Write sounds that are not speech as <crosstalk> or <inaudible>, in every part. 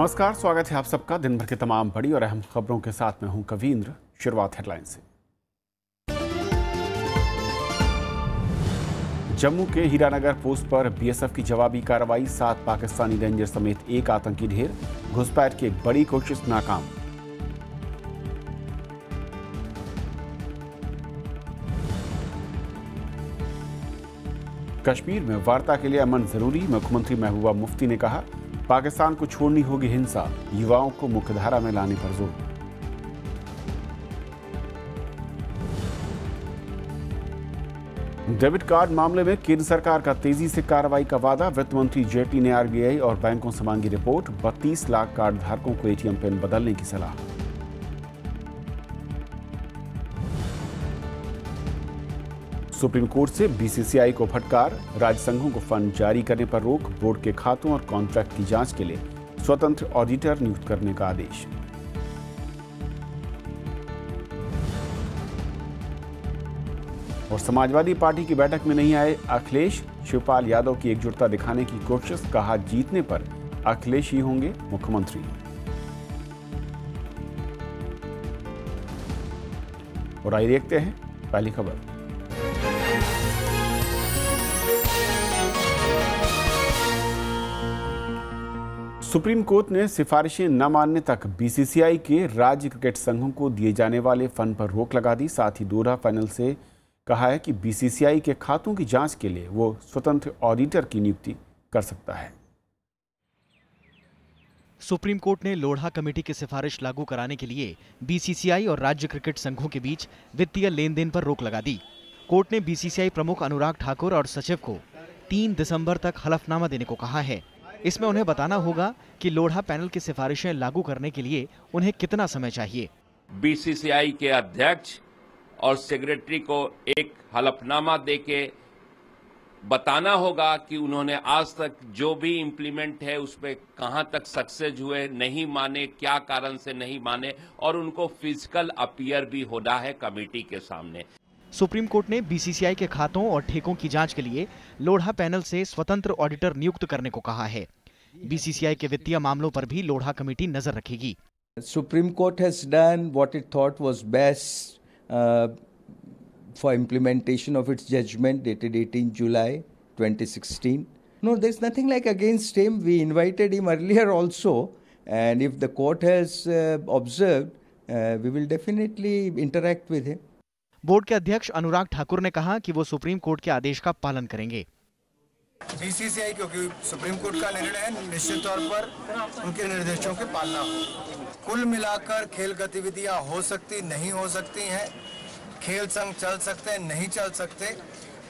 नमस्कार स्वागत है आप सबका दिन भर की तमाम बड़ी और अहम खबरों के साथ मैं हूं कविंद्र शुरुआत हेडलाइन से जम्मू के हीरानगर पोस्ट पर बीएसएफ की जवाबी कार्रवाई सात पाकिस्तानी रेंजर समेत एक आतंकी ढेर घुसपैठ की एक बड़ी कोशिश नाकाम कश्मीर में वार्ता के लिए अमन जरूरी मुख्यमंत्री महबूबा मुफ्ती ने कहा पाकिस्तान को छोड़नी होगी हिंसा युवाओं को मुख्यधारा में लाने पर जोर डेबिट कार्ड मामले में केंद्र सरकार का तेजी से कार्रवाई का वादा वित्त मंत्री जेटली ने आरबीआई और बैंकों से मांगी रिपोर्ट 32 लाख कार्ड धारकों को एटीएम पिन बदलने की सलाह सुप्रीम कोर्ट से बीसीसीआई को फटकार राज्य संघों को फंड जारी करने पर रोक बोर्ड के खातों और कॉन्ट्रैक्ट की जांच के लिए स्वतंत्र ऑडिटर नियुक्त करने का आदेश और समाजवादी पार्टी की बैठक में नहीं आए अखिलेश शिवपाल यादव की एकजुटता दिखाने की कोशिश कहा जीतने पर अखिलेश ही होंगे मुख्यमंत्री और आइए देखते हैं पहली खबर सुप्रीम कोर्ट ने सिफारिशें न मानने तक बीसीसीआई के राज्य क्रिकेट संघों को दिए जाने वाले फंड पर रोक लगा दी साथ ही दोहरा फाइनल से कहा है कि बीसीसीआई के खातों की जांच के लिए वो स्वतंत्र ऑडिटर की नियुक्ति कर सकता है सुप्रीम कोर्ट ने लोढ़ा कमेटी की सिफारिश लागू कराने के लिए बीसीसीआई और राज्य क्रिकेट संघों के बीच वित्तीय लेन देन पर रोक लगा दी कोर्ट ने बीसीसीआई प्रमुख अनुराग ठाकुर और सचिव को तीन दिसंबर तक हलफनामा देने को कहा है इसमें उन्हें बताना होगा कि लोढ़ा पैनल की सिफारिशें लागू करने के लिए उन्हें कितना समय चाहिए बीसीसीआई के अध्यक्ष और सेक्रेटरी को एक हलफनामा देके बताना होगा कि उन्होंने आज तक जो भी इम्प्लीमेंट है उसमें कहां तक सक्सेस हुए नहीं माने क्या कारण से नहीं माने और उनको फिजिकल अपियर भी होना है कमेटी के सामने सुप्रीम कोर्ट ने बीसीसीआई के खातों और ठेकों की जांच के लिए लोढ़ा पैनल से स्वतंत्र ऑडिटर नियुक्त करने को कहा है बीसीसीआई के वित्तीय मामलों पर भी लोढ़ा कमेटी नजर रखेगी Supreme Court has done what it thought was best for implementation of its judgment dated 18 July 2016 no there is nothing like against him we invited him earlier also and if the court has observed we will definitely interact with him board के अध्यक्ष अनुराग ठाकुर ने कहा कि वो supreme court के आदेश का पालन करेंगे बीसीसीआई क्योंकि सुप्रीम कोर्ट का निर्णय है निश्चित तौर पर उनके निर्देशों की पालना कुल मिलाकर खेल गतिविधियां हो सकती नहीं हो सकती हैं खेल संघ चल सकते हैं नहीं चल सकते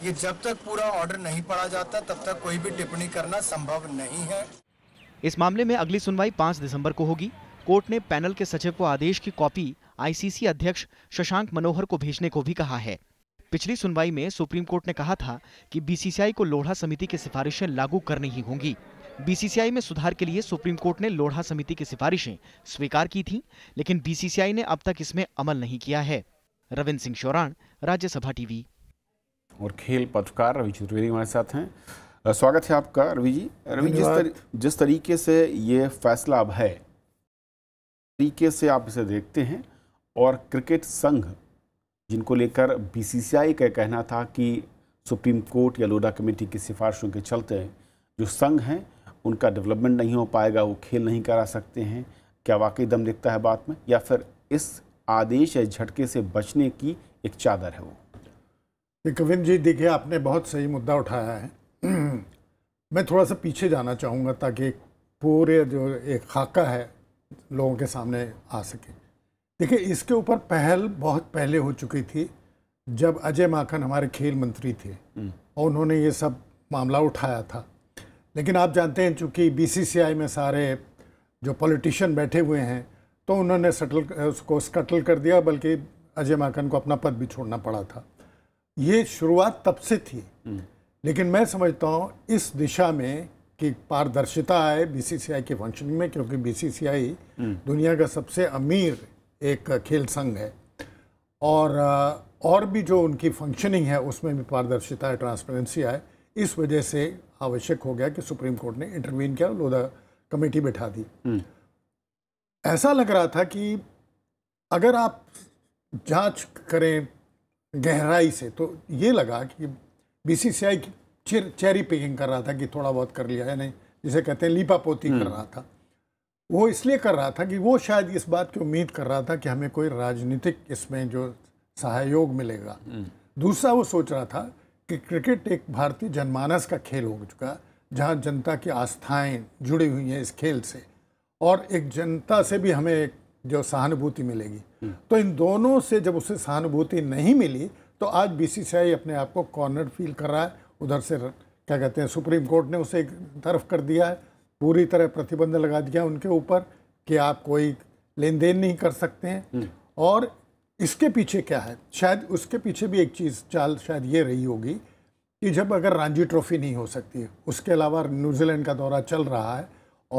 ये जब तक पूरा ऑर्डर नहीं पड़ा जाता तब तक कोई भी टिप्पणी करना संभव नहीं है इस मामले में अगली सुनवाई पाँच दिसंबर को होगी कोर्ट ने पैनल के सचिव को आदेश की कॉपी आईसीसी अध्यक्ष शशांक मनोहर को भेजने को भी कहा है पिछली सुनवाई में सुप्रीम कोर्ट ने कहा था कि बीसीसीआई को लोढ़ा समिति की सिफारिशें लागू करनी ही होंगी बीसीसीआई में सुधार के लिए सुप्रीम कोर्ट ने लोढ़ा समिति की सिफारिशें स्वीकार की थीं, लेकिन बीसीसीआई ने अब तक इसमें अमल नहीं किया है रविंद्र सिंह चौरान राज्यसभा टीवी और खेल पत्रकार रवि चतुर्वेदी हमारे साथ हैं स्वागत है आपका रवि जी रवि जिस तर, जिस तरीके से ये फैसला अब है तरीके से आप इसे देखते हैं और क्रिकेट संघ जिनको लेकर बीसीसीआई का कहना था कि सुप्रीम कोर्ट या लोडा कमेटी की सिफारिशों के चलते जो संघ हैं उनका डेवलपमेंट नहीं हो पाएगा वो खेल नहीं करा सकते हैं क्या वाकई दम दिखता है बात में या फिर इस आदेश या झटके से बचने की एक चादर है वो कविंद जी देखिए आपने बहुत सही मुद्दा उठाया है <clears throat> मैं थोड़ा सा पीछे जाना चाहूँगा ताकि पूरे जो एक खाका है लोगों के सामने आ सके देखिए इसके ऊपर पहल बहुत पहले हो चुकी थी जब अजय माखन हमारे खेल मंत्री थे हम्म। और उन्होंने ये सब मामला उठाया था लेकिन आप जानते हैं चूँकि बीसीसीआई में सारे जो पॉलिटिशियन बैठे हुए हैं तो उन्होंने सटल उसको स्कटल कर दिया बल्कि अजय माकन को अपना पद भी छोड़ना पड़ा था ये शुरुआत तब से थी हम्म। लेकिन मैं समझता हूँ इस दिशा में कि पारदर्शिता आए बीसीसीआई के फंक्शनिंग में क्योंकि बीसीसीआई हम्म। दुनिया का सबसे अमीर एक खेल संघ है और और भी जो उनकी फंक्शनिंग है उसमें भी पारदर्शिता है ट्रांसपेरेंसी आए इस वजह से आवश्यक हो गया कि सुप्रीम कोर्ट ने इंटरवीन किया लोधा कमेटी बैठा दी हम्म। ऐसा लग रहा था कि अगर आप जांच करें गहराई से तो ये लगा कि बीसीसीआई चेरी पिकिंग कर रहा था कि थोड़ा बहुत कर लिया या नहीं जिसे कहते हैं लीपा पोती कर हम्म। रहा था वो इसलिए कर रहा था कि वो शायद इस बात की उम्मीद कर रहा था कि हमें कोई राजनीतिक इसमें जो सहयोग मिलेगा हम्म। दूसरा वो सोच रहा था कि क्रिकेट एक भारतीय जनमानस का खेल हो चुका जहाँ जनता की आस्थाएं जुड़ी हुई हैं इस खेल से और एक जनता से भी हमें एक जो सहानुभूति मिलेगी हम्म। तो इन दोनों से जब उसे सहानुभूति नहीं मिली तो आज बीसीसीआई अपने आप को कॉर्नर फील कर रहा है उधर से क्या कहते हैं सुप्रीम कोर्ट ने उसे एक तरफ कर दिया है पूरी तरह प्रतिबंध लगा दिया उनके ऊपर कि आप कोई लेन देन नहीं कर सकते हैं हम्म। और इसके पीछे क्या है शायद उसके पीछे भी एक चीज़ चाल शायद ये रही होगी कि जब अगर रांझी ट्रॉफी नहीं हो सकती उसके अलावा न्यूजीलैंड का दौरा चल रहा है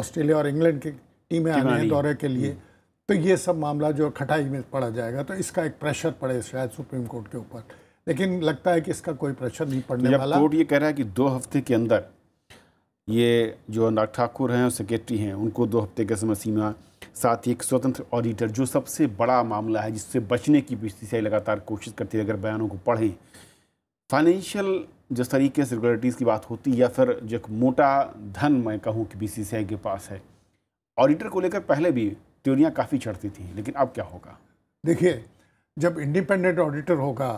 ऑस्ट्रेलिया और इंग्लैंड की टीमें आ रही हैं दौरे के लिए हम्म। तो ये सब मामला जो खटाई में पड़ा जाएगा तो इसका एक प्रेशर पड़े शायद सुप्रीम कोर्ट के ऊपर लेकिन लगता है कि इसका कोई प्रेशर नहीं पड़ने तो वाला कोर्ट ये कह रहा है कि दो हफ्ते के अंदर ये जो अनुराग ठाकुर हैं और सेक्रेटरी हैं उनको दो हफ्ते का समय सीमा साथ ही एक स्वतंत्र ऑडिटर जो सबसे बड़ा मामला है जिससे बचने की भी आई लगातार कोशिश करती है अगर बयानों को पढ़ें फाइनेंशियल जिस तरीके से रेगुलरिटीज़ की बात होती है या फिर जो एक मोटा धन मैं कहूँ कि बी के पास है ऑडिटर को लेकर पहले भी त्योरियाँ काफ़ी चढ़ती थी लेकिन अब क्या होगा देखिए जब इंडिपेंडेंट ऑडिटर होगा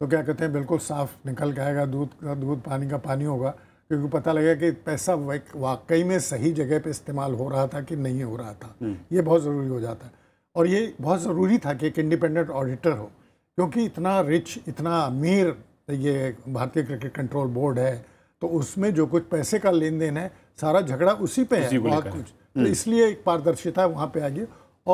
तो क्या कहते हैं बिल्कुल साफ निकल के आएगा दूध का दूध पानी का पानी होगा क्योंकि पता लगा कि पैसा वाकई में सही जगह पे इस्तेमाल हो रहा था कि नहीं हो रहा था हम्म। ये बहुत ज़रूरी हो जाता है और ये बहुत ज़रूरी था कि एक इंडिपेंडेंट ऑडिटर हो क्योंकि इतना रिच इतना अमीर ये भारतीय क्रिकेट कंट्रोल बोर्ड है तो उसमें जो कुछ पैसे का लेन देन है सारा झगड़ा उसी पे है बहुत कुछ तो हम्म। इसलिए एक पारदर्शिता वहाँ पे आ गई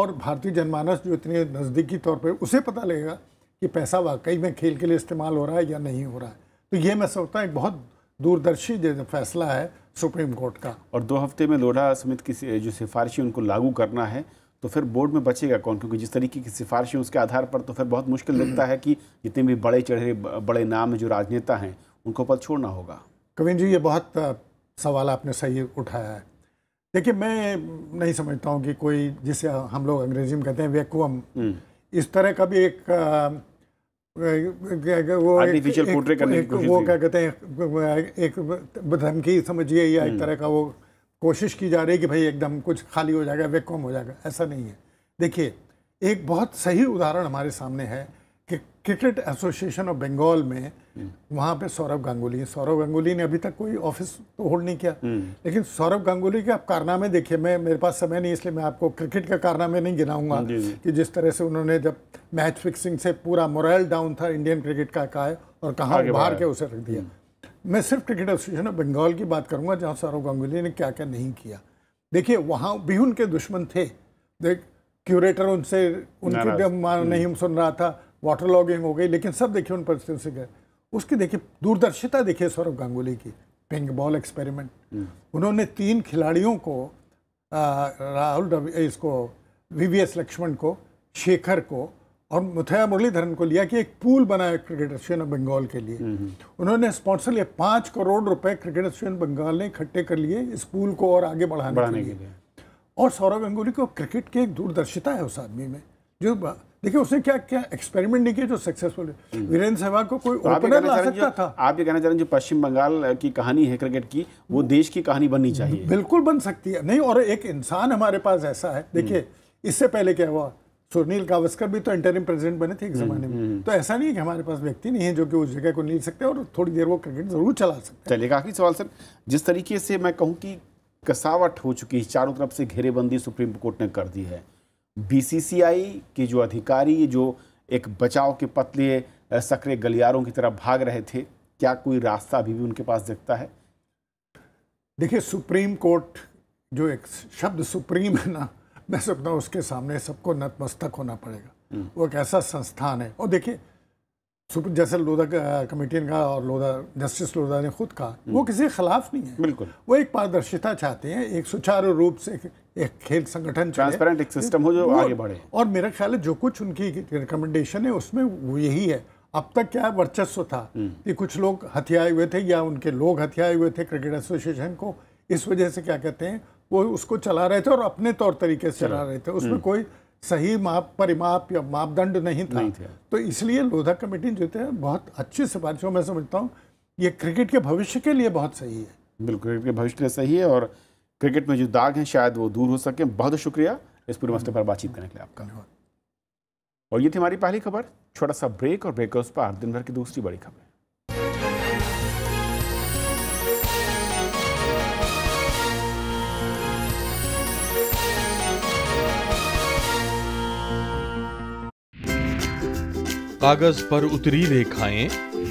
और भारतीय जनमानस जो इतने नज़दीकी तौर पे उसे पता लगेगा कि पैसा वाकई में खेल के लिए इस्तेमाल हो रहा है या नहीं हो रहा है तो ये मैं सोचता एक बहुत दूरदर्शी फैसला है सुप्रीम कोर्ट का और दो हफ्ते में लोढ़ा समिति की जो सिफारिशें उनको लागू करना है तो फिर बोर्ड में बचेगा कौन क्योंकि जिस तरीके की सिफारिशें उसके आधार पर तो फिर बहुत मुश्किल लगता है कि जितने भी बड़े चढ़े बड़े नाम जो राजनेता हैं उनको पद छोड़ना होगा कविंद जी ये बहुत सवाल आपने सही उठाया है देखिए मैं नहीं समझता हूँ कि कोई जिसे हम लोग अंग्रेजी में कहते हैं वेकुअम हम्म। इस तरह का भी एक वो आर्टिफिशियल करने की कोशिश वो क्या कहते हैं एक धमकी समझिए या एक हम्म। तरह का वो कोशिश की जा रही है कि भाई एकदम कुछ खाली हो जाएगा कम हो जाएगा ऐसा नहीं है देखिए एक बहुत सही उदाहरण हमारे सामने है क्रिकेट एसोसिएशन ऑफ बंगाल में वहाँ पे सौरभ गांगुली है सौरभ गांगुली ने अभी तक कोई ऑफिस तो होल्ड नहीं किया हम्म। लेकिन सौरभ गांगुली के आप कारनामे देखिए मैं मेरे पास समय नहीं इसलिए मैं आपको क्रिकेट का कारनामे नहीं गिनाऊंगा कि जिस तरह से उन्होंने जब मैच फिक्सिंग से पूरा मोरल डाउन था इंडियन क्रिकेट का कहा और कहाँ बाहर के उसे रख दिया हम्म। मैं सिर्फ क्रिकेट एसोसिएशन ऑफ बंगाल की बात करूँगा जहाँ सौरभ गांगुली ने क्या क्या नहीं किया देखिए वहाँ भी उनके दुश्मन थे देख क्यूरेटर उनसे उनके हम्म। नहीं सुन रहा था वाटर लॉगिंग हो गई लेकिन सब देखिए उन परिस्थितियों से गए उसकी देखिए दूरदर्शिता देखिए सौरभ गांगुली की पिंक बॉल एक्सपेरिमेंट हम्म। उन्होंने तीन खिलाड़ियों को राहुल इसको वी लक्ष्मण को शेखर को और मुथया मुरलीधरन को लिया कि एक पूल बनाया क्रिकेट एसोसिएशन ऑफ बंगाल के लिए हम्म, हम्म। उन्होंने स्पॉन्सर लिया पाँच करोड़ रुपए क्रिकेट एसोसिएशन बंगाल ने इकट्ठे कर लिए इस पूल को और आगे बढ़ाने, बढ़ाने के लिए और सौरभ गंगुली को क्रिकेट की एक दूरदर्शिता है उस आदमी में जो देखिए उसने क्या क्या एक्सपेरिमेंट नहीं किया जो सक्सेसफुल हम्म। वीरेंद्र सहवाग को कोई तो ओपनर ला सकता था आप ये कहना चाह रहे हैं जो पश्चिम बंगाल की कहानी है क्रिकेट की वो हम्म। देश की कहानी बननी चाहिए बिल्कुल बन सकती है नहीं और एक इंसान हमारे पास ऐसा है देखिए हम्म। इससे पहले क्या हुआ सुनील गावस्कर भी तो इंटरिम प्रेसिडेंट बने थे एक जमाने में तो ऐसा नहीं है कि हमारे पास व्यक्ति नहीं है जो कि उस जगह को ले सकते और थोड़ी देर वो क्रिकेट जरूर चला सकते चलिए काफी सवाल सर जिस तरीके से मैं कहूँ कि कसावट हो चुकी है चारों तरफ से घेरेबंदी सुप्रीम कोर्ट ने कर दी है बीसीसीआई के जो अधिकारी जो एक बचाव के पतले सक्रिय गलियारों की तरफ भाग रहे थे क्या कोई रास्ता अभी भी उनके पास दिखता है देखिए सुप्रीम कोर्ट जो एक शब्द सुप्रीम है ना मैं समझता हूँ उसके सामने सबको नतमस्तक होना पड़ेगा हम्म। वो एक ऐसा संस्थान है और देखिए जैसे लोधा कमेटी ने कहा और लोधा जस्टिस लोधा ने खुद कहा वो हम्म। किसी के खिलाफ नहीं है बिल्कुल वो एक पारदर्शिता चाहते हैं एक सुचारू रूप से एक खेल संगठन ट्रांसपेरेंट एक सिस्टम हो जो आगे बढ़े और मेरा ख्याल है जो कुछ उनकी रिकमेंडेशन है उसमें वो यही है अब तक क्या वर्चस्व था हम्म। कि कुछ लोग हथियाए हुए थे या उनके लोग हथियाए हुए थे क्रिकेट एसोसिएशन को इस वजह से क्या कहते हैं वो उसको चला रहे थे और अपने तौर तरीके से चला रहे थे उसमें हम्म। कोई सही माप परिमाप या मापदंड नहीं था, तो इसलिए लोधा कमेटी जो थे बहुत अच्छी सिफारिशों में समझता हूँ ये क्रिकेट के भविष्य के लिए बहुत सही है बिल्कुल क्रिकेट के भविष्य के लिए सही है और क्रिकेट में जो दाग हैं शायद वो दूर हो सके बहुत शुक्रिया इस पूरे मसले पर बातचीत करने के लिए आपका और ये थी हमारी पहली खबर छोटा सा ब्रेक और ब्रेक उस पर दिन भर की दूसरी बड़ी खबर कागज पर उतरी रेखाएं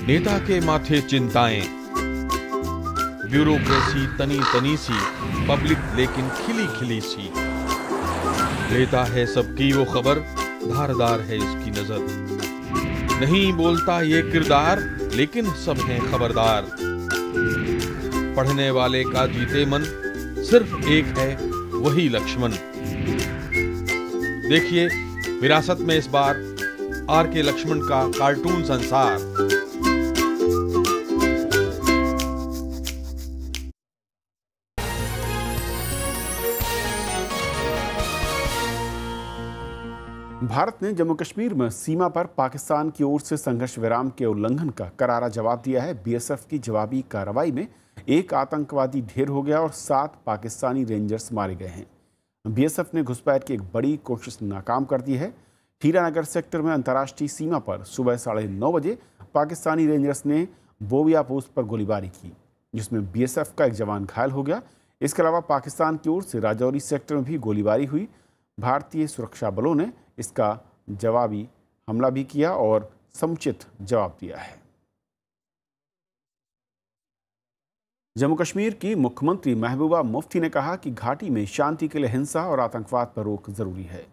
नेता के माथे चिंताएं ब्यूरोक्रेसी तनी तनी सी पब्लिक लेकिन खिली खिली सी लेता है सबकी वो खबर धारदार है इसकी नजर नहीं बोलता ये किरदार लेकिन सब हैं खबरदार पढ़ने वाले का जीते मन सिर्फ एक है वही लक्ष्मण देखिए विरासत में इस बार आर के लक्ष्मण का कार्टून संसार भारत ने जम्मू कश्मीर में सीमा पर पाकिस्तान की ओर से संघर्ष विराम के उल्लंघन का करारा जवाब दिया है बीएसएफ की जवाबी कार्रवाई में एक आतंकवादी ढेर हो गया और सात पाकिस्तानी रेंजर्स मारे गए हैं बीएसएफ ने घुसपैठ की एक बड़ी कोशिश नाकाम कर दी है हीरानगर सेक्टर में अंतर्राष्ट्रीय सीमा पर सुबह साढ़े नौ बजे पाकिस्तानी रेंजर्स ने बोविया पोस्ट पर गोलीबारी की जिसमें बीएसएफ का एक जवान घायल हो गया इसके अलावा पाकिस्तान की ओर से राजौरी सेक्टर में भी गोलीबारी हुई भारतीय सुरक्षा बलों ने इसका जवाबी हमला भी किया और समुचित जवाब दिया है जम्मू कश्मीर की मुख्यमंत्री महबूबा मुफ्ती ने कहा कि घाटी में शांति के लिए हिंसा और आतंकवाद पर रोक जरूरी है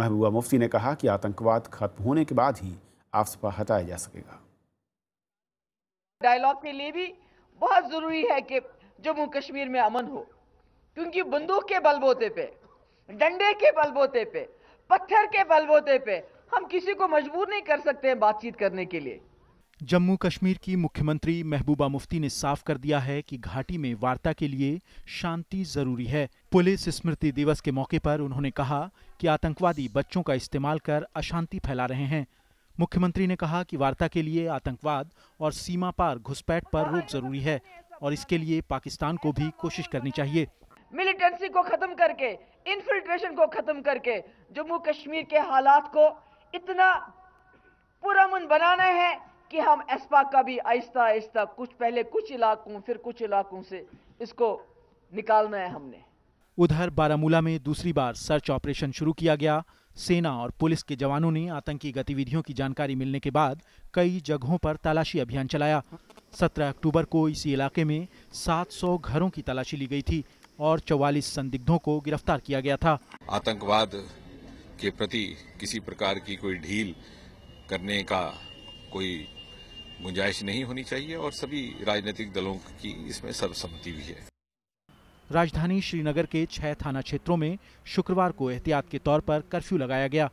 महबूबा मुफ्ती ने कहा कि आतंकवाद खत्म होने के बाद ही आफसपा हटाया जा सकेगा डायलॉग के लिए भी बहुत जरूरी है कि जम्मू कश्मीर में अमन हो क्योंकि बंदूक के बलबोते पे डंडे के बलबोते पे पत्थर के बलबोते पे हम किसी को मजबूर नहीं कर सकते बातचीत करने के लिए जम्मू कश्मीर की मुख्यमंत्री महबूबा मुफ्ती ने साफ कर दिया है कि घाटी में वार्ता के लिए शांति जरूरी है पुलिस स्मृति दिवस के मौके पर उन्होंने कहा कि आतंकवादी बच्चों का इस्तेमाल कर अशांति फैला रहे हैं मुख्यमंत्री ने कहा कि वार्ता के लिए आतंकवाद और सीमा पार घुसपैठ पर रोक जरूरी है और इसके लिए पाकिस्तान को भी कोशिश करनी चाहिए मिलिटेंसी को ख़त्म करके इन्फिल्ट्रेशन को ख़त्म करके जम्मू कश्मीर के हालात को इतना पुरमन बनाना है कि हम एसपा का भी आहिस्ता आहिस्ता कुछ पहले कुछ इलाकों फिर कुछ इलाकों से इसको निकालना है हमने उधर बारामूला में दूसरी बार सर्च ऑपरेशन शुरू किया गया सेना और पुलिस के जवानों ने आतंकी गतिविधियों की जानकारी मिलने के बाद कई जगहों पर तलाशी अभियान चलाया 17 अक्टूबर को इसी इलाके में 700 घरों की तलाशी ली गई थी और 44 संदिग्धों को गिरफ्तार किया गया था आतंकवाद के प्रति किसी प्रकार की कोई ढील करने का कोई गुंजाइश नहीं होनी चाहिए और सभी राजनीतिक दलों की इसमें सर्वसम्मति भी है राजधानी श्रीनगर के छह थाना क्षेत्रों में शुक्रवार को एहतियात के तौर पर कर्फ्यू लगाया गया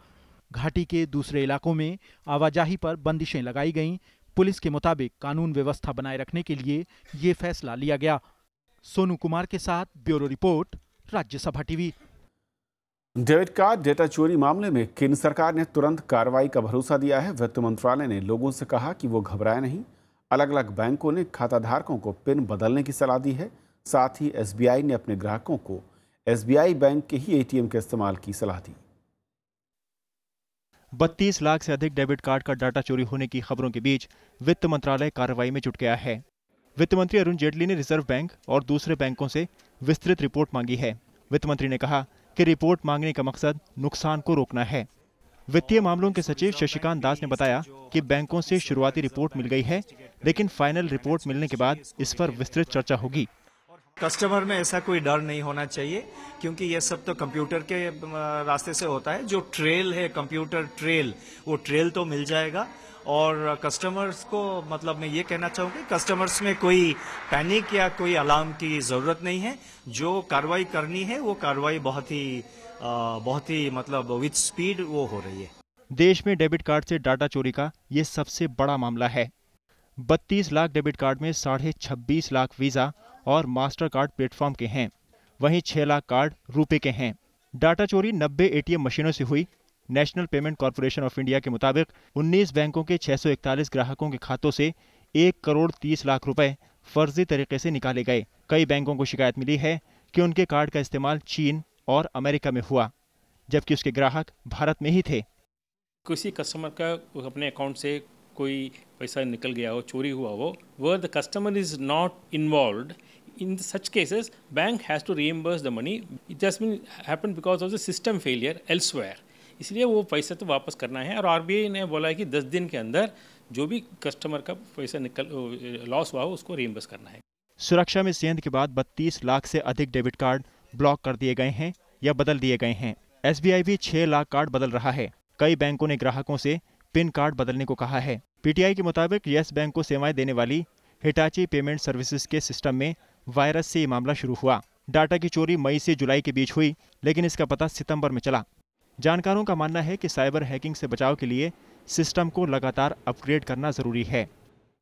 घाटी के दूसरे इलाकों में आवाजाही पर बंदिशें लगाई गईं पुलिस के मुताबिक कानून व्यवस्था बनाए रखने के लिए ये फैसला लिया गया सोनू कुमार के साथ bureau report Rajya Sabha TV debit card data चोरी मामले में केंद्र सरकार ने तुरंत कार्रवाई का भरोसा दिया है वित्त मंत्रालय ने लोगों से कहा कि वो घबराए नहीं अलग अलग बैंकों ने खाताधारकों को पिन बदलने की सलाह दी है साथ ही एसबीआई ने अपने ग्राहकों को एसबीआई बैंक के ही एटीएम के इस्तेमाल की सलाह दी बत्तीस लाख से अधिक डेबिट कार्ड का डाटा चोरी होने की खबरों के बीच वित्त मंत्रालय कार्रवाई में जुट गया है वित्त मंत्री अरुण जेटली ने रिजर्व बैंक और दूसरे बैंकों से विस्तृत रिपोर्ट मांगी है वित्त मंत्री ने कहा कि रिपोर्ट मांगने का मकसद नुकसान को रोकना है वित्तीय मामलों के सचिव शशिकांत दास ने बताया कि बैंकों से शुरुआती रिपोर्ट मिल गई है लेकिन फाइनल रिपोर्ट मिलने के बाद इस पर विस्तृत चर्चा होगी कस्टमर में ऐसा कोई डर नहीं होना चाहिए क्योंकि यह सब तो कंप्यूटर के रास्ते से होता है जो ट्रेल है कंप्यूटर ट्रेल वो ट्रेल तो मिल जाएगा और कस्टमर्स को मतलब मैं ये कहना चाहूँगी कस्टमर्स में कोई पैनिक या कोई अलार्म की ज़रूरत नहीं है जो कार्रवाई करनी है वो कार्रवाई बहुत ही बहुत ही मतलब विथ स्पीड वो हो रही है देश में डेबिट कार्ड से डाटा चोरी का ये सबसे बड़ा मामला है बत्तीस लाख डेबिट कार्ड में साढ़े छब्बीस लाख वीज़ा और मास्टर कार्ड प्लेटफॉर्म के हैं वहीं छह लाख कार्ड रुपए के हैं डाटा चोरी नब्बे एटीएम मशीनों से हुई National Payment Corporation of India के मुताबिक 19 बैंकों के 641 ग्राहकों के खातों से एक करोड़ तीस लाख रुपए फर्जी तरीके से निकाले गए कई बैंकों को शिकायत मिली है कि उनके कार्ड का इस्तेमाल चीन और अमेरिका में हुआ जबकि उसके ग्राहक भारत में ही थे किसी कस्टमर का अपने अकाउंट से कोई पैसा निकल गया हो चोरी हुआ हो whether the customer is not involve in such cases bank has to reimburse the money it just mean happen because of the system failure elsewhere इसलिए वो पैसा तो वापस करना है और आर ने बोला है कि दस दिन के अंदर जो भी कस्टमर का पैसा निकल लॉस हुआ हो उसको रीएम्बर्स करना है सुरक्षा में सेंध के बाद 32 लाख से अधिक डेबिट कार्ड ब्लॉक कर दिए गए हैं या बदल दिए गए हैं एस भी 6 लाख कार्ड बदल रहा है कई बैंकों ने ग्राहकों से पिन कार्ड बदलने को कहा है पीटीआई के मुताबिक यस बैंक को सेवाएं देने वाली हिटाची पेमेंट सर्विसेज के सिस्टम में वायरस से ये मामला शुरू हुआ डाटा की चोरी मई से जुलाई के बीच हुई लेकिन इसका पता सितंबर में चला जानकारों का मानना है कि साइबर हैकिंग से बचाव के लिए सिस्टम को लगातार अपग्रेड करना जरूरी है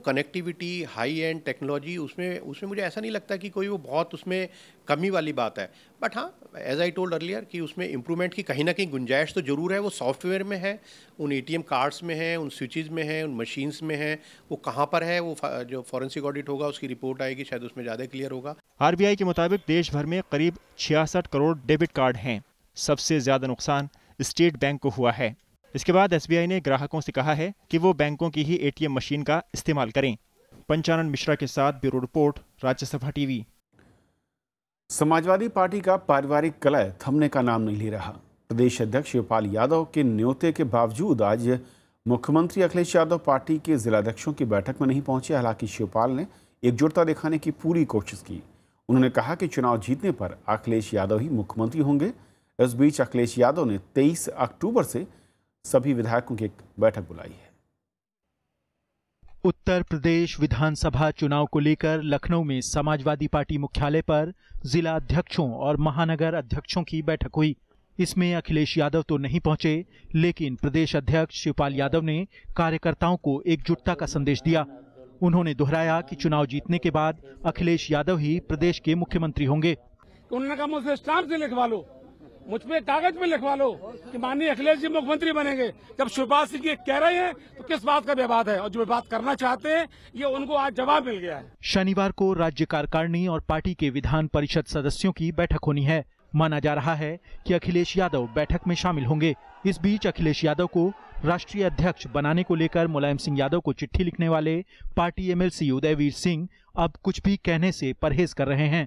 कनेक्टिविटी हाई एंड टेक्नोलॉजी उसमें उसमें मुझे ऐसा नहीं लगता कि कोई वो बहुत उसमें कमी वाली बात है बट हाँ एज आई टोल्ड अर्लियर कि उसमें इम्प्रूवमेंट की कहीं ना कहीं गुंजाइश तो ज़रूर है वो सॉफ्टवेयर में है उन एटीएम कार्ड्स में है उन स्विचेज़ में है उन मशीन्स में है वो कहाँ पर है वो जो फॉरेंसिक ऑडिट होगा उसकी रिपोर्ट आएगी शायद उसमें ज़्यादा क्लियर होगा आर के मुताबिक देश भर में करीब छियासठ करोड़ डेबिट कार्ड हैं सबसे ज़्यादा नुकसान स्टेट बैंक को हुआ है इसके बाद एसबीआई ने ग्राहकों से कहा है कि वो बैंकों की ही एटीएम मशीन का इस्तेमाल करें पंचानंद मिश्रा के साथ bureau report Rajya Sabha TV Samajwadi party का पारिवारिक कलह थमने का नाम नहीं ले रहा प्रदेश अध्यक्ष शिवपाल यादव के न्योते के बावजूद आज मुख्यमंत्री अखिलेश यादव पार्टी के जिलाध्यक्षों की बैठक में नहीं पहुंचे हालांकि शिवपाल ने एकजुटता दिखाने की पूरी कोशिश की उन्होंने कहा कि चुनाव जीतने पर अखिलेश यादव ही मुख्यमंत्री होंगे इस बीच अखिलेश यादव ने 23 अक्टूबर से सभी विधायकों की एक बैठक बुलाई है उत्तर प्रदेश विधानसभा चुनाव को लेकर लखनऊ में समाजवादी पार्टी मुख्यालय पर जिला अध्यक्षों और महानगर अध्यक्षों की बैठक हुई इसमें अखिलेश यादव तो नहीं पहुंचे लेकिन प्रदेश अध्यक्ष शिवपाल यादव ने कार्यकर्ताओं को एकजुटता का संदेश दिया उन्होंने दोहराया कि चुनाव जीतने के बाद अखिलेश यादव ही प्रदेश के मुख्यमंत्री होंगे उन्होंने कहा मुझसे स्टाम्प से लिखवा लो मुझ पर कागज में लिखवा लो कि माननीय अखिलेश जी मुख्यमंत्री बनेंगे जब शिवपाल सिंह जी कह रहे हैं तो किस बात का विवाद है और जो विवाद करना चाहते हैं ये उनको आज जवाब मिल गया है शनिवार को राज्य कार्यकारिणी और पार्टी के विधान परिषद सदस्यों की बैठक होनी है माना जा रहा है कि अखिलेश यादव बैठक में शामिल होंगे इस बीच अखिलेश यादव को राष्ट्रीय अध्यक्ष बनाने को लेकर मुलायम सिंह यादव को चिट्ठी लिखने वाले पार्टी एमएलसी उदयवीर सिंह अब कुछ भी कहने से परहेज कर रहे हैं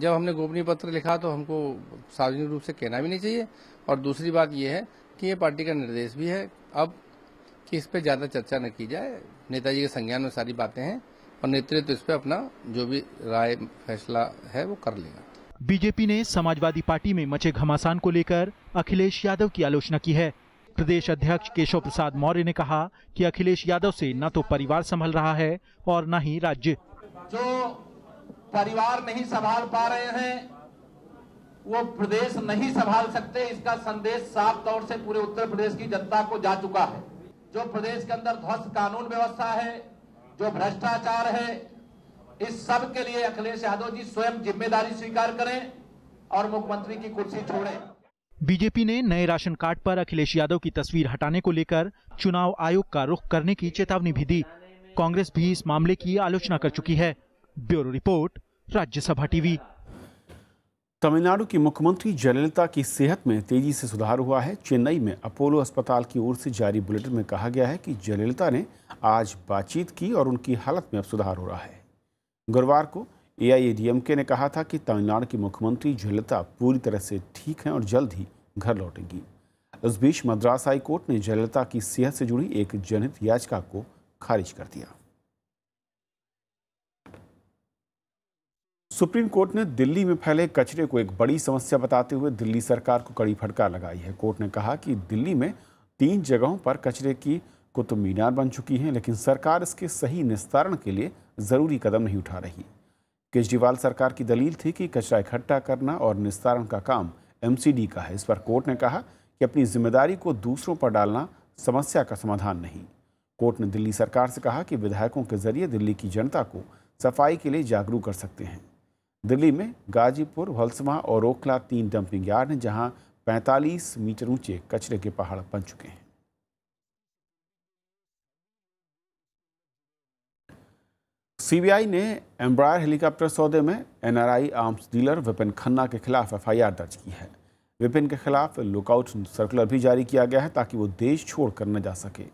जब हमने गोपनीय पत्र लिखा तो हमको सार्वजनिक रूप से कहना भी नहीं चाहिए और दूसरी बात यह है कि ये पार्टी का निर्देश भी है अब कि इस पर ज़्यादा चर्चा न की जाए नेताजी के संज्ञान में सारी बातें हैं और नेतृत्व तो इस पर अपना जो भी राय फैसला है वो कर लेगा बीजेपी ने समाजवादी पार्टी में मचे घमासान को लेकर अखिलेश यादव की आलोचना की है प्रदेश अध्यक्ष केशव प्रसाद मौर्य ने कहा कि अखिलेश यादव से न तो परिवार संभल रहा है और न ही राज्य जो परिवार नहीं संभाल पा रहे हैं वो प्रदेश नहीं संभाल सकते इसका संदेश साफ तौर से पूरे उत्तर प्रदेश की जनता को जा चुका है जो प्रदेश के अंदर ध्वस्त कानून व्यवस्था है जो भ्रष्टाचार है इस सब के लिए अखिलेश यादव जी स्वयं जिम्मेदारी स्वीकार करें और मुख्यमंत्री की कुर्सी छोड़ें बीजेपी ने नए राशन कार्ड पर अखिलेश यादव की तस्वीर हटाने को लेकर चुनाव आयोग का रुख करने की चेतावनी भी दी कांग्रेस भी इस मामले की आलोचना कर चुकी है bureau report Rajya Sabha TV Tamil Nadu की मुख्यमंत्री जयललिता की सेहत में तेजी से सुधार हुआ है चेन्नई में अपोलो अस्पताल की ओर से जारी बुलेटिन में कहा गया है कि जयललिता ने आज बातचीत की और उनकी हालत में अब सुधार हो रहा है गुरुवार को एआईएडीएमके ने कहा था कि तमिलनाडु की मुख्यमंत्री जयललिता पूरी तरह से ठीक हैं और जल्द ही घर लौटेंगी इस बीच मद्रास हाईकोर्ट ने जयललिता की सेहत से जुड़ी एक जनहित याचिका को खारिज कर दिया सुप्रीम कोर्ट ने दिल्ली में फैले कचरे को एक बड़ी समस्या बताते हुए दिल्ली सरकार को कड़ी फटकार लगाई है कोर्ट ने कहा कि दिल्ली में तीन जगहों पर कचरे की कुतुब मीनार बन चुकी हैं लेकिन सरकार इसके सही निस्तारण के लिए ज़रूरी कदम नहीं उठा रही केजरीवाल सरकार की दलील थी कि कचरा इकट्ठा करना और निस्तारण का काम एम का है इस पर कोर्ट ने कहा कि अपनी जिम्मेदारी को दूसरों पर डालना समस्या का समाधान नहीं कोर्ट ने दिल्ली सरकार से कहा कि विधायकों के जरिए दिल्ली की जनता को सफाई के लिए जागरूक कर सकते हैं दिल्ली में गाजीपुर भलसवा और ओखला तीन डंपिंग यार्ड हैं जहां 45 मीटर ऊंचे कचरे के पहाड़ बन चुके हैं सीबीआई ने एम्ब्रायर हेलीकॉप्टर सौदे में NRI arms dealer Vipin Khanna के खिलाफ एफआईआर दर्ज की है विपिन के खिलाफ लुकआउट सर्कुलर भी जारी किया गया है ताकि वो देश छोड़कर न जा सके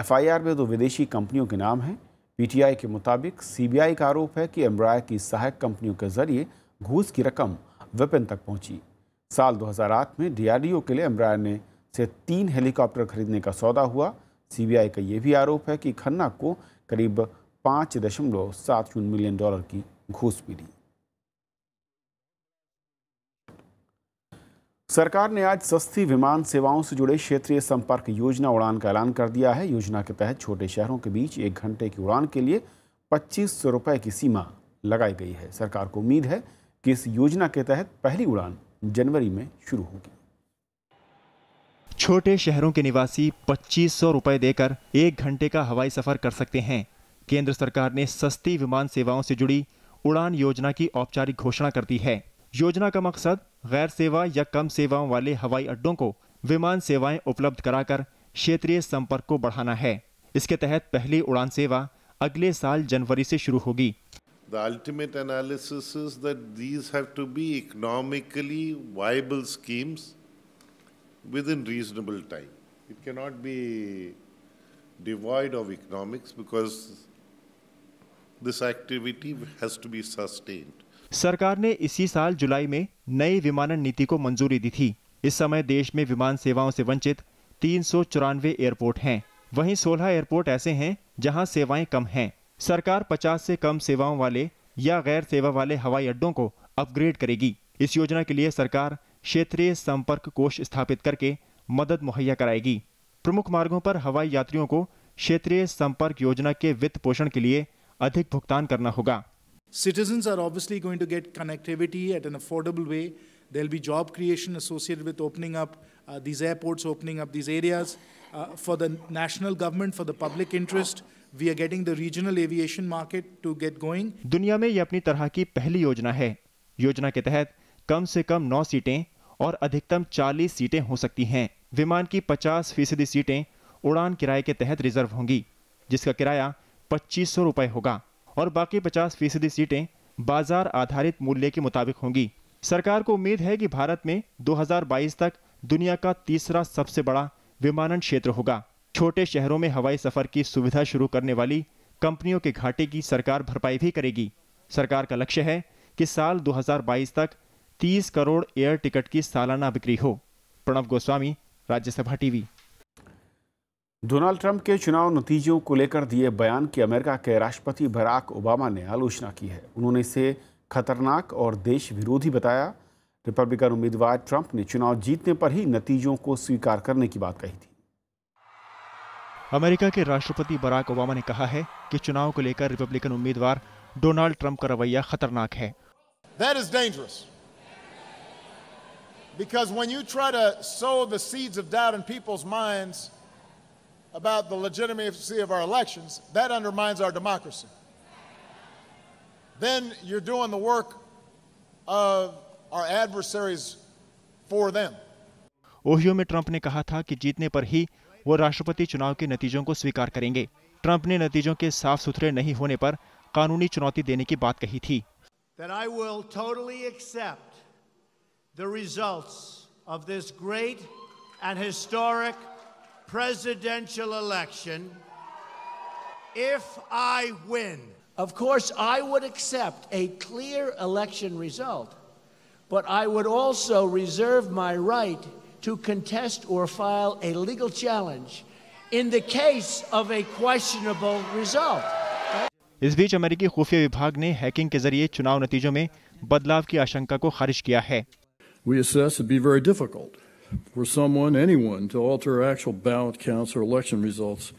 एफआईआर में दो विदेशी कंपनियों के नाम हैं पीटीआई के मुताबिक सीबीआई का आरोप है कि एम्ब्राय की सहायक कंपनियों के जरिए घूस की रकम विपिन तक पहुंची साल 2008 में डीआरडीओ के लिए एम्ब्राय ने से तीन हेलीकॉप्टर खरीदने का सौदा हुआ सीबीआई का ये भी आरोप है कि खन्ना को करीब पाँच दशमलव सात शून्य मिलियन डॉलर की घूस मिली सरकार ने आज सस्ती विमान सेवाओं से जुड़े क्षेत्रीय संपर्क योजना उड़ान का ऐलान कर दिया है योजना के तहत छोटे शहरों के बीच एक घंटे की उड़ान के लिए पच्चीस सौ रुपये की सीमा लगाई गई है सरकार को उम्मीद है कि इस योजना के तहत पहली उड़ान जनवरी में शुरू होगी छोटे शहरों के निवासी पच्चीस सौ रुपये देकर एक घंटे का हवाई सफर कर सकते हैं केंद्र सरकार ने सस्ती विमान सेवाओं से जुड़ी उड़ान योजना की औपचारिक घोषणा कर दी है योजना का मकसद गैर सेवा या कम सेवाओं वाले हवाई अड्डों को विमान सेवाएं उपलब्ध कराकर क्षेत्रीय संपर्क को बढ़ाना है इसके तहत पहली उड़ान सेवा अगले साल जनवरी से शुरू होगी The ultimate analysis is that these have to be economically viable schemes within reasonable time. It cannot be devoid of economics because this activity has to be sustained. सरकार ने इसी साल जुलाई में नई विमानन नीति को मंजूरी दी थी इस समय देश में विमान सेवाओं से वंचित तीन एयरपोर्ट हैं वहीं 16 एयरपोर्ट ऐसे हैं जहां सेवाएं कम हैं सरकार 50 से कम सेवाओं वाले या गैर सेवा वाले हवाई अड्डों को अपग्रेड करेगी इस योजना के लिए सरकार क्षेत्रीय संपर्क कोष स्थापित करके मदद मुहैया कराएगी प्रमुख मार्गों पर हवाई यात्रियों को क्षेत्रीय संपर्क योजना के वित्त पोषण के लिए अधिक भुगतान करना होगा Citizens are obviously going to get connectivity at an affordable way. There'll be job creation associated with opening up uh, these airports, opening up these areas. Uh, for the national government, for the public interest, we are getting the regional aviation market to get going. दुनिया में ये अपनी तरह की पहली योजना है योजना के तहत कम से कम नौ सीटें और अधिकतम 40 सीटें हो सकती हैं विमान की 50 फीसदी सीटें उड़ान किराए के तहत रिजर्व होंगी जिसका किराया पच्चीस सौ रुपये होगा और बाकी पचास फीसदी सीटें बाजार आधारित मूल्य के मुताबिक होंगी सरकार को उम्मीद है कि भारत में 2022 तक दुनिया का तीसरा सबसे बड़ा विमानन क्षेत्र होगा छोटे शहरों में हवाई सफर की सुविधा शुरू करने वाली कंपनियों के घाटे की सरकार भरपाई भी करेगी सरकार का लक्ष्य है कि साल 2022 तक 30 करोड़ एयर टिकट की सालाना बिक्री हो Pranav Goswami Rajya Sabha TV Donald Trump के चुनाव नतीजों को लेकर दिए बयान की अमेरिका के राष्ट्रपति बराक ओबामा ने आलोचना की है उन्होंने इसे खतरनाक और देश विरोधी बताया रिपब्लिकन उम्मीदवार ट्रंप ने चुनाव जीतने पर ही नतीजों को स्वीकार करने की बात कही थी अमेरिका के राष्ट्रपति बराक ओबामा ने कहा है कि चुनाव को लेकर रिपब्लिकन उम्मीदवार डोनाल्ड ट्रंप का रवैया खतरनाक है Because when you try to sow the seeds of doubt in people's minds, about the legitimacy of our elections, that undermines our democracy. Then you're doing the work of our adversaries for them. Ohio में Trump ने कहा था कि जीतने पर ही वो राष्ट्रपति चुनाव के नतीजों को स्वीकार करेंगे ट्रंप ने नतीजों के साफ सुथरे नहीं होने पर कानूनी चुनौती देने की बात कही थी that I will totally accept the results of this great and historic presidential election if I win. Of course, I would accept a clear election result, but I would also reserve my right to contest or file a legal challenge in the case of a questionable result. इस बीच अमेरिकी खुफिया विभाग ने hacking के जरिए चुनाव नतीजों में बदलाव की आशंका को खारिज किया है We assess it'd be very difficult for someone, anyone, to alter actual ballot counts or election results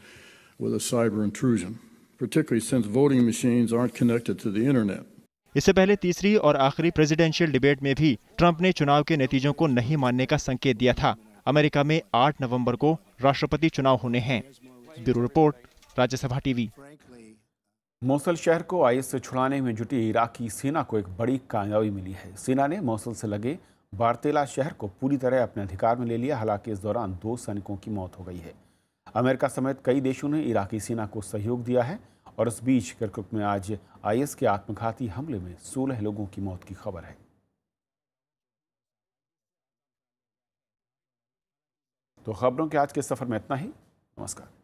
with a cyber intrusion, particularly since voting machines aren't connected to the internet. इससे पहले तीसरी और आखिरी प्रेसिडेंशियल डिबेट में भी Trump ने चुनाव के नतीजों को नहीं मानने का संकेत दिया था अमेरिका में 8 नवंबर को राष्ट्रपति चुनाव होने हैं bureau report Rajya Sabha TV Mosul शहर को आईएस से छुड़ाने में जुटी इराकी सेना को एक बड़ी कामयाबी मिली है सेना ने मोसल से लगे बारतेला शहर को पूरी तरह अपने अधिकार में ले लिया हालांकि इस दौरान दो सैनिकों की मौत हो गई है अमेरिका समेत कई देशों ने इराकी सेना को सहयोग दिया है और इस बीच किरकुक में आज आईएस के आत्मघाती हमले में 16 लोगों की मौत की खबर है तो खबरों के आज के सफर में इतना ही नमस्कार